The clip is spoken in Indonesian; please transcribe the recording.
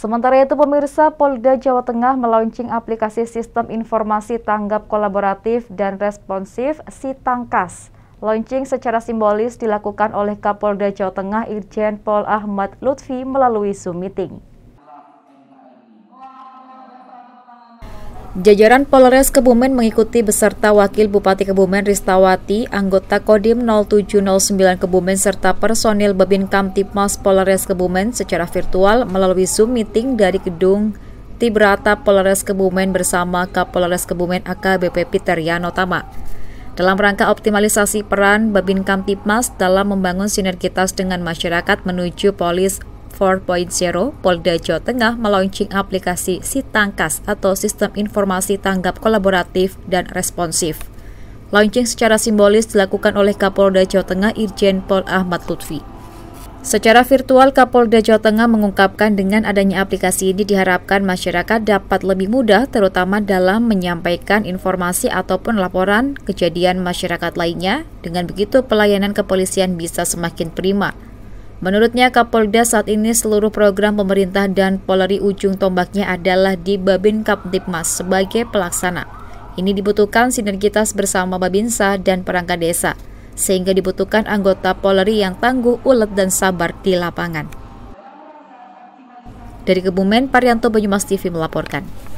Sementara itu, pemirsa Polda Jawa Tengah meluncing aplikasi sistem informasi tanggap kolaboratif dan responsif Sitangkas. Launching secara simbolis dilakukan oleh Kapolda Jawa Tengah Irjen Pol Ahmad Lutfi melalui Zoom meeting. Jajaran Polres Kebumen mengikuti beserta Wakil Bupati Kebumen Ristawati, anggota Kodim 0709 Kebumen serta personil Babin Kamtipmas Polres Kebumen secara virtual melalui Zoom meeting dari gedung Tibrata Polres Kebumen bersama Kapolres Kebumen AKBP Peter Tama. Dalam rangka optimalisasi peran Babin Kamtipmas dalam membangun sinergitas dengan masyarakat menuju polis 4.0, Polda Jawa Tengah meluncurkan aplikasi Sitangkas atau Sistem Informasi Tanggap Kolaboratif dan Responsif. Launching secara simbolis dilakukan oleh Kapolda Jawa Tengah Irjen Pol Ahmad Lutfi. Secara virtual, Kapolda Jawa Tengah mengungkapkan dengan adanya aplikasi ini diharapkan masyarakat dapat lebih mudah terutama dalam menyampaikan informasi ataupun laporan kejadian masyarakat lainnya. Dengan begitu, pelayanan kepolisian bisa semakin prima. Menurutnya Kapolda saat ini seluruh program pemerintah dan Polri ujung tombaknya adalah di Babin Kaptipmas sebagai pelaksana. Ini dibutuhkan sinergitas bersama Babinsa dan perangkat desa, sehingga dibutuhkan anggota Polri yang tangguh, ulet, dan sabar di lapangan. Dari Kebumen, Parianto Banyumas TV melaporkan.